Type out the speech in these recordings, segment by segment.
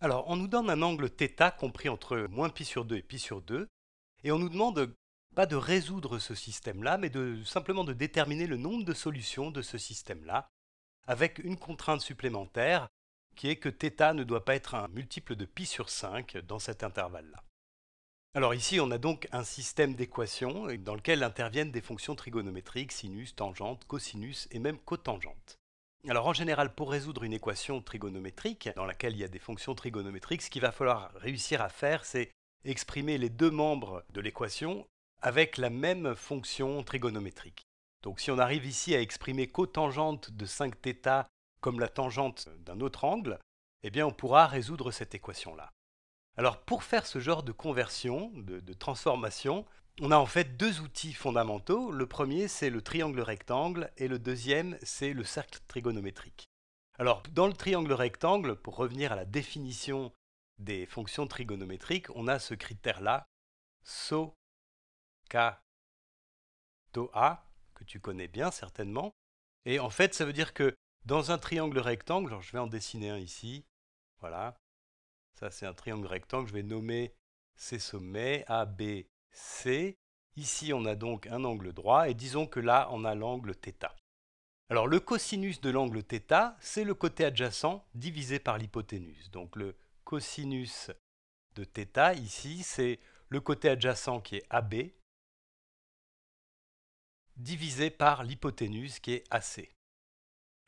Alors, on nous donne un angle θ compris entre moins π sur 2 et π sur 2, et on nous demande pas de résoudre ce système-là, mais de, simplement de déterminer le nombre de solutions de ce système-là, avec une contrainte supplémentaire, qui est que θ ne doit pas être un multiple de π sur 5 dans cet intervalle-là. Alors ici, on a donc un système d'équations dans lequel interviennent des fonctions trigonométriques, sinus, tangente, cosinus et même cotangente. Alors en général, pour résoudre une équation trigonométrique, dans laquelle il y a des fonctions trigonométriques, ce qu'il va falloir réussir à faire, c'est exprimer les deux membres de l'équation avec la même fonction trigonométrique. Donc si on arrive ici à exprimer cotangente de 5θ comme la tangente d'un autre angle, eh bien on pourra résoudre cette équation-là. Alors pour faire ce genre de conversion, de, transformation, on a en fait deux outils fondamentaux. Le premier, c'est le triangle rectangle et le deuxième, c'est le cercle trigonométrique. Alors dans le triangle rectangle, pour revenir à la définition des fonctions trigonométriques, on a ce critère-là, so, ka, to, que tu connais bien certainement. Et en fait, ça veut dire que dans un triangle rectangle, je vais en dessiner un ici, voilà, ça, c'est un triangle rectangle. Je vais nommer ses sommets A, B, C. Ici, on a donc un angle droit et disons que là, on a l'angle θ. Alors, le cosinus de l'angle θ, c'est le côté adjacent divisé par l'hypoténuse. Donc, le cosinus de θ, ici, c'est le côté adjacent qui est AB divisé par l'hypoténuse qui est AC.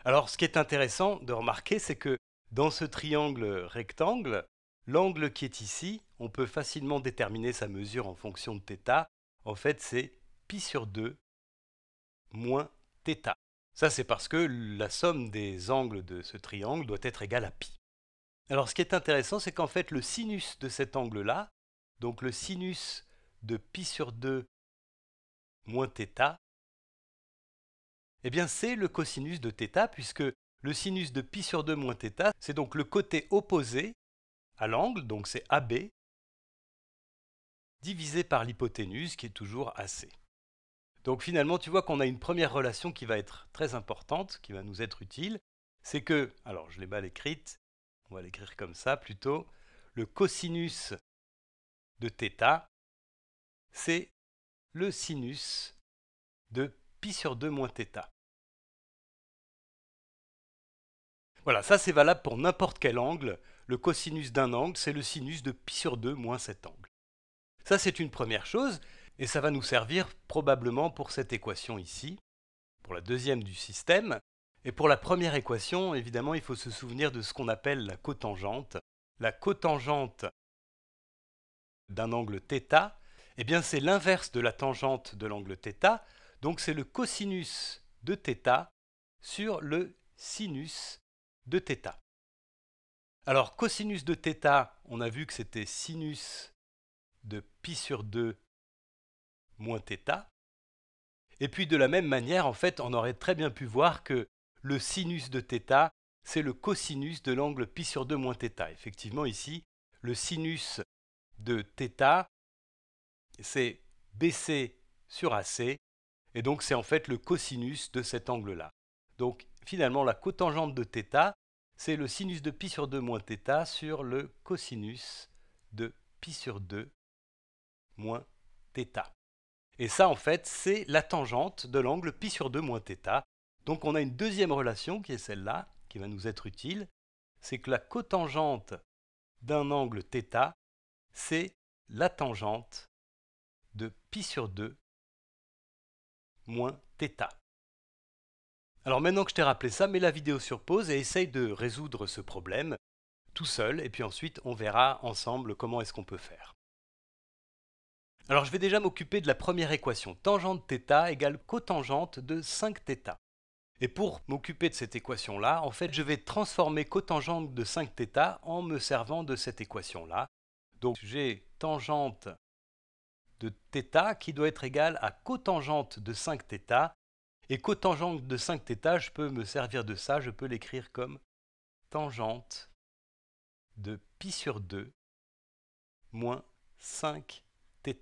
Alors, ce qui est intéressant de remarquer, c'est que dans ce triangle rectangle, L'angle qui est ici, on peut facilement déterminer sa mesure en fonction de θ. En fait, c'est π sur 2 moins θ. Ça, c'est parce que la somme des angles de ce triangle doit être égale à π. Alors, ce qui est intéressant, c'est qu'en fait, le sinus de cet angle-là, donc le sinus de π sur 2 moins θ, eh bien, c'est le cosinus de θ, puisque le sinus de π sur 2 moins θ, c'est donc le côté opposé à l'angle, donc c'est AB, divisé par l'hypoténuse qui est toujours AC. Donc finalement, tu vois qu'on a une première relation qui va être très importante, qui va nous être utile. C'est que, alors je l'ai mal écrite, on va l'écrire comme ça plutôt, le cosinus de θ, c'est le sinus de π sur 2 moins θ. Voilà, ça c'est valable pour n'importe quel angle le cosinus d'un angle, c'est le sinus de pi sur 2 moins cet angle. Ça, c'est une première chose, et ça va nous servir probablement pour cette équation ici, pour la deuxième du système. Et pour la première équation, évidemment, il faut se souvenir de ce qu'on appelle la cotangente. La cotangente d'un angle θ, eh bien c'est l'inverse de la tangente de l'angle θ, donc c'est le cosinus de θ sur le sinus de θ. Alors, cosinus de θ, on a vu que c'était sinus de pi sur 2 moins θ. Et puis de la même manière, en fait, on aurait très bien pu voir que le sinus de θ, c'est le cosinus de l'angle pi sur 2 moins θ. Effectivement, ici, le sinus de θ, c'est BC sur AC, et donc c'est en fait le cosinus de cet angle-là. Donc finalement, la cotangente de θ, c'est le sinus de pi sur 2 moins θ sur le cosinus de pi sur 2 moins θ. Et ça, en fait, c'est la tangente de l'angle pi sur 2 moins θ. Donc on a une deuxième relation qui est celle-là, qui va nous être utile, c'est que la cotangente d'un angle θ, c'est la tangente de pi sur 2 moins θ. Alors maintenant que je t'ai rappelé ça, mets la vidéo sur pause et essaye de résoudre ce problème tout seul, et puis ensuite on verra ensemble comment est-ce qu'on peut faire. Alors je vais déjà m'occuper de la première équation, tangente θ égale cotangente de 5θ. Et pour m'occuper de cette équation-là, en fait je vais transformer cotangente de 5θ en me servant de cette équation-là. Donc j'ai tangente de θ qui doit être égale à cotangente de 5θ et cotangente de 5 θ, je peux me servir de ça, je peux l'écrire comme tangente de pi sur 2 moins 5 θ.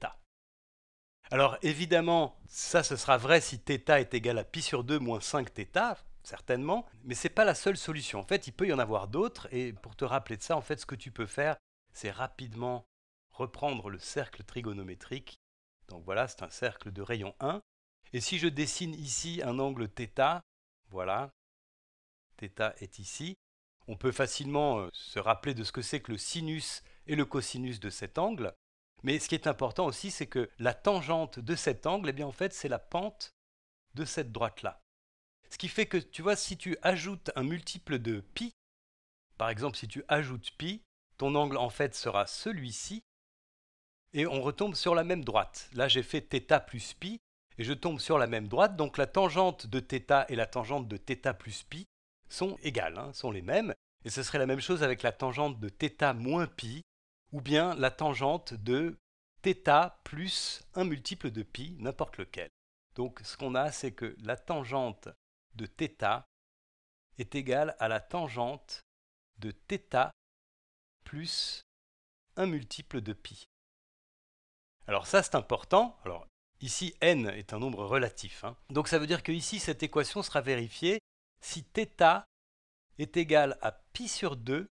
Alors évidemment, ça ce sera vrai si θ est égal à pi sur 2 moins 5 θ, certainement, mais ce n'est pas la seule solution. En fait, il peut y en avoir d'autres, et pour te rappeler de ça, en fait, ce que tu peux faire, c'est rapidement reprendre le cercle trigonométrique. Donc voilà, c'est un cercle de rayon 1, et si je dessine ici un angle θ, voilà, θ est ici, on peut facilement euh, se rappeler de ce que c'est que le sinus et le cosinus de cet angle. Mais ce qui est important aussi, c'est que la tangente de cet angle, eh bien en fait, c'est la pente de cette droite-là. Ce qui fait que, tu vois, si tu ajoutes un multiple de pi, par exemple, si tu ajoutes pi, ton angle en fait sera celui-ci, et on retombe sur la même droite. Là, j'ai fait θ plus pi, et je tombe sur la même droite, donc la tangente de θ et la tangente de θ plus pi sont égales, hein, sont les mêmes, et ce serait la même chose avec la tangente de θ moins π, ou bien la tangente de θ plus un multiple de π, n'importe lequel. Donc ce qu'on a, c'est que la tangente de θ est égale à la tangente de θ plus un multiple de π. Alors ça c'est important. Ici, n est un nombre relatif. Hein. Donc ça veut dire que ici, cette équation sera vérifiée si θ est égal à pi sur 2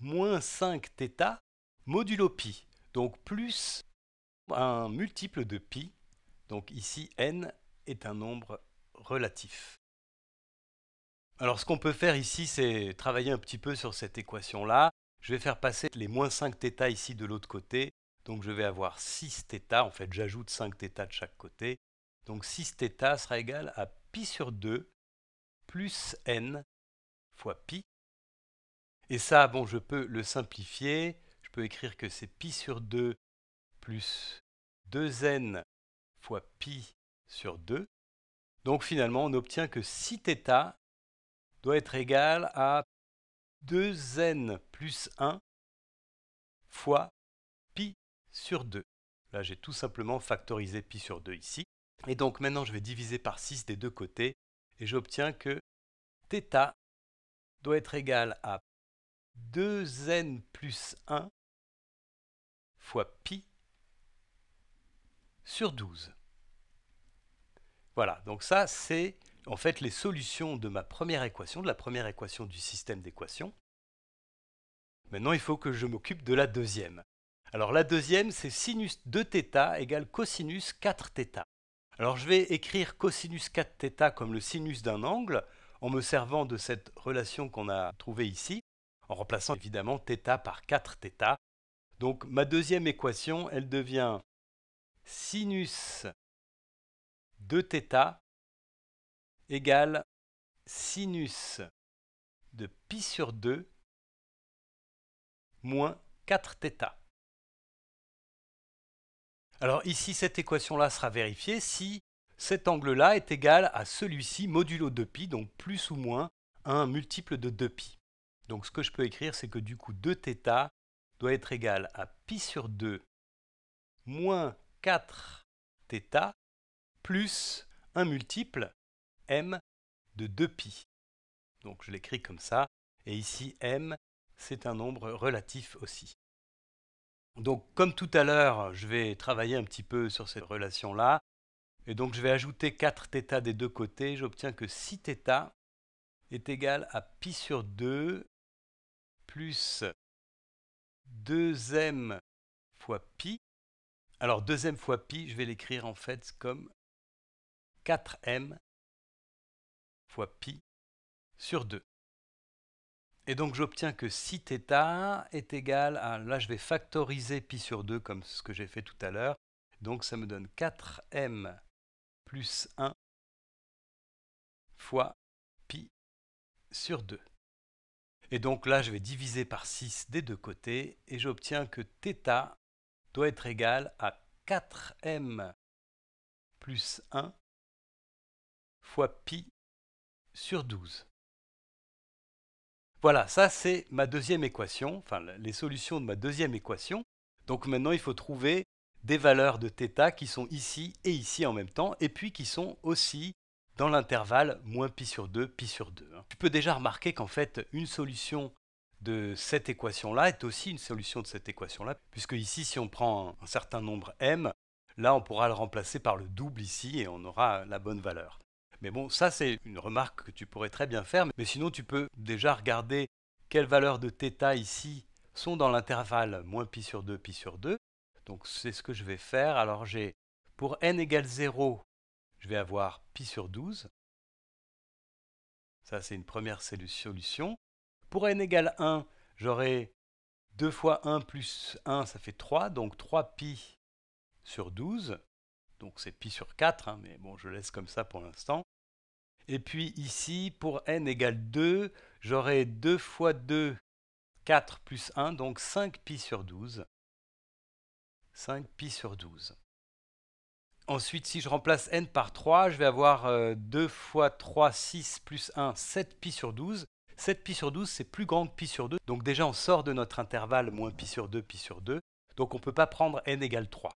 moins 5θ modulo pi. Donc plus un multiple de pi. Donc ici, n est un nombre relatif. Alors ce qu'on peut faire ici, c'est travailler un petit peu sur cette équation-là. Je vais faire passer les moins 5θ ici de l'autre côté donc je vais avoir 6 θ, en fait j'ajoute 5 θ de chaque côté. Donc 6 θ sera égal à pi sur 2 plus n fois pi. Et ça, bon, je peux le simplifier. Je peux écrire que c'est pi sur 2 plus 2n fois pi sur 2. Donc finalement, on obtient que 6 θ doit être égal à 2n plus 1 fois sur 2. Là, j'ai tout simplement factorisé pi sur 2 ici. Et donc maintenant, je vais diviser par 6 des deux côtés et j'obtiens que θ doit être égal à 2n plus 1 fois pi sur 12. Voilà, donc ça, c'est en fait les solutions de ma première équation, de la première équation du système d'équations. Maintenant, il faut que je m'occupe de la deuxième. Alors la deuxième, c'est sinus 2θ égale cosinus 4θ. Alors je vais écrire cosinus 4θ comme le sinus d'un angle en me servant de cette relation qu'on a trouvée ici, en remplaçant évidemment θ par 4θ. Donc ma deuxième équation, elle devient sinus 2θ égale sinus de π sur 2 moins 4θ. Alors ici, cette équation-là sera vérifiée si cet angle-là est égal à celui-ci modulo 2π, donc plus ou moins un multiple de 2π. Donc ce que je peux écrire, c'est que du coup 2θ doit être égal à π sur 2 moins 4θ plus un multiple m de 2π. Donc je l'écris comme ça, et ici m, c'est un nombre relatif aussi. Donc comme tout à l'heure, je vais travailler un petit peu sur cette relation-là. Et donc je vais ajouter 4 θ des deux côtés. J'obtiens que 6 θ est égal à π sur 2 plus 2m fois π. Alors 2m fois pi, je vais l'écrire en fait comme 4m fois π sur 2. Et donc j'obtiens que si θ est égal à, là je vais factoriser pi sur 2 comme ce que j'ai fait tout à l'heure, donc ça me donne 4m plus 1 fois pi sur 2. Et donc là je vais diviser par 6 des deux côtés et j'obtiens que θ doit être égal à 4m plus 1 fois pi sur 12. Voilà, ça c'est ma deuxième équation, enfin les solutions de ma deuxième équation. Donc maintenant il faut trouver des valeurs de θ qui sont ici et ici en même temps, et puis qui sont aussi dans l'intervalle moins π sur 2, π sur 2. Hein. Tu peux déjà remarquer qu'en fait une solution de cette équation-là est aussi une solution de cette équation-là, puisque ici si on prend un certain nombre m, là on pourra le remplacer par le double ici et on aura la bonne valeur. Mais bon, ça c'est une remarque que tu pourrais très bien faire, mais sinon tu peux déjà regarder quelles valeurs de θ ici sont dans l'intervalle moins π sur 2, pi sur 2. Donc c'est ce que je vais faire. Alors j'ai pour n égale 0, je vais avoir pi sur 12. Ça c'est une première solution. Pour n égale 1, j'aurai 2 fois 1 plus 1, ça fait 3, donc 3 π sur 12. Donc c'est pi sur 4, hein, mais bon, je laisse comme ça pour l'instant. Et puis ici, pour n égale 2, j'aurai 2 fois 2, 4 plus 1, donc 5 pi sur 12. 5 pi sur 12. Ensuite, si je remplace n par 3, je vais avoir 2 euh, fois 3, 6 plus 1, 7 pi sur 12. 7 pi sur 12, c'est plus grand que pi sur 2. Donc déjà, on sort de notre intervalle moins pi sur 2, pi sur 2. Donc on ne peut pas prendre n égale 3.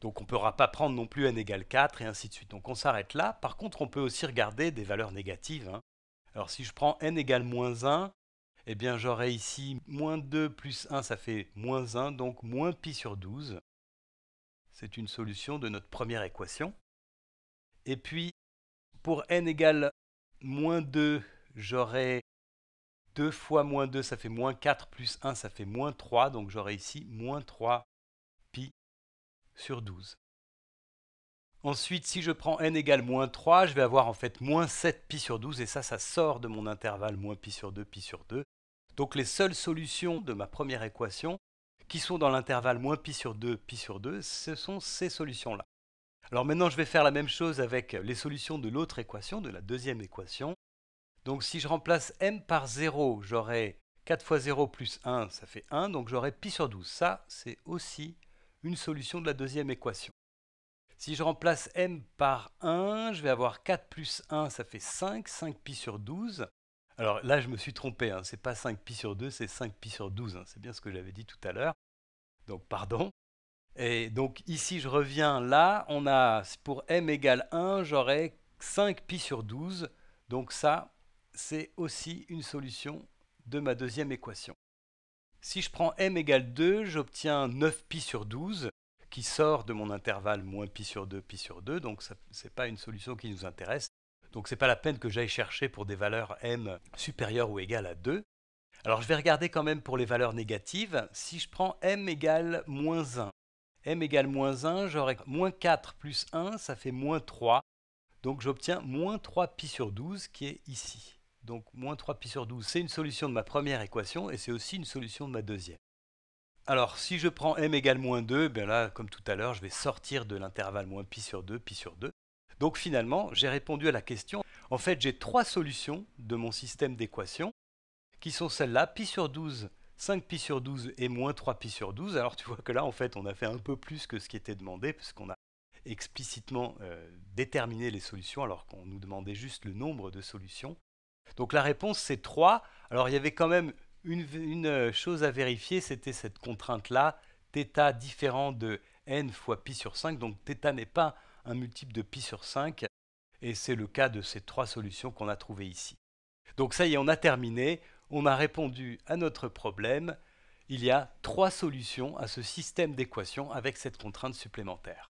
Donc on ne pourra pas prendre non plus n égale 4 et ainsi de suite. Donc on s'arrête là. Par contre, on peut aussi regarder des valeurs négatives. Hein. Alors si je prends n égale moins 1, eh bien j'aurai ici moins 2 plus 1, ça fait moins 1, donc moins pi sur 12. C'est une solution de notre première équation. Et puis, pour n égale moins 2, j'aurai 2 fois moins 2, ça fait moins 4 plus 1, ça fait moins 3. Donc j'aurai ici moins 3 sur 12. Ensuite, si je prends n égale moins 3, je vais avoir en fait moins 7 pi sur 12, et ça, ça sort de mon intervalle moins pi sur 2, pi sur 2. Donc les seules solutions de ma première équation, qui sont dans l'intervalle moins pi sur 2, pi sur 2, ce sont ces solutions-là. Alors maintenant, je vais faire la même chose avec les solutions de l'autre équation, de la deuxième équation. Donc si je remplace m par 0, j'aurai 4 fois 0 plus 1, ça fait 1, donc j'aurai pi sur 12. Ça, c'est aussi une solution de la deuxième équation. Si je remplace m par 1, je vais avoir 4 plus 1, ça fait 5, 5pi sur 12. Alors là, je me suis trompé, hein, c'est pas 5pi sur 2, c'est 5pi sur 12, hein. c'est bien ce que j'avais dit tout à l'heure. Donc pardon. Et donc ici, je reviens là, on a pour m égale 1, j'aurai 5pi sur 12. Donc ça, c'est aussi une solution de ma deuxième équation. Si je prends m égale 2, j'obtiens 9pi sur 12, qui sort de mon intervalle moins pi sur 2, pi sur 2, donc ce n'est pas une solution qui nous intéresse. Donc ce n'est pas la peine que j'aille chercher pour des valeurs m supérieures ou égales à 2. Alors je vais regarder quand même pour les valeurs négatives. Si je prends m égale moins 1, m égale moins 1, j'aurai moins 4 plus 1, ça fait moins 3. Donc j'obtiens moins 3 pi sur 12 qui est ici. Donc moins 3pi sur 12, c'est une solution de ma première équation et c'est aussi une solution de ma deuxième. Alors si je prends m égale moins 2, eh bien comme tout à l'heure, je vais sortir de l'intervalle moins pi sur 2, pi sur 2. Donc finalement, j'ai répondu à la question. En fait, j'ai trois solutions de mon système d'équations qui sont celles-là, pi sur 12, 5 pi sur 12 et moins 3 pi sur 12. Alors tu vois que là, en fait, on a fait un peu plus que ce qui était demandé, parce qu'on a explicitement euh, déterminé les solutions, alors qu'on nous demandait juste le nombre de solutions. Donc la réponse, c'est 3. Alors il y avait quand même une, euh, chose à vérifier, c'était cette contrainte-là, θ différent de n fois π sur 5, donc θ n'est pas un multiple de π sur 5, et c'est le cas de ces trois solutions qu'on a trouvées ici. Donc ça y est, on a terminé, on a répondu à notre problème, il y a trois solutions à ce système d'équations avec cette contrainte supplémentaire.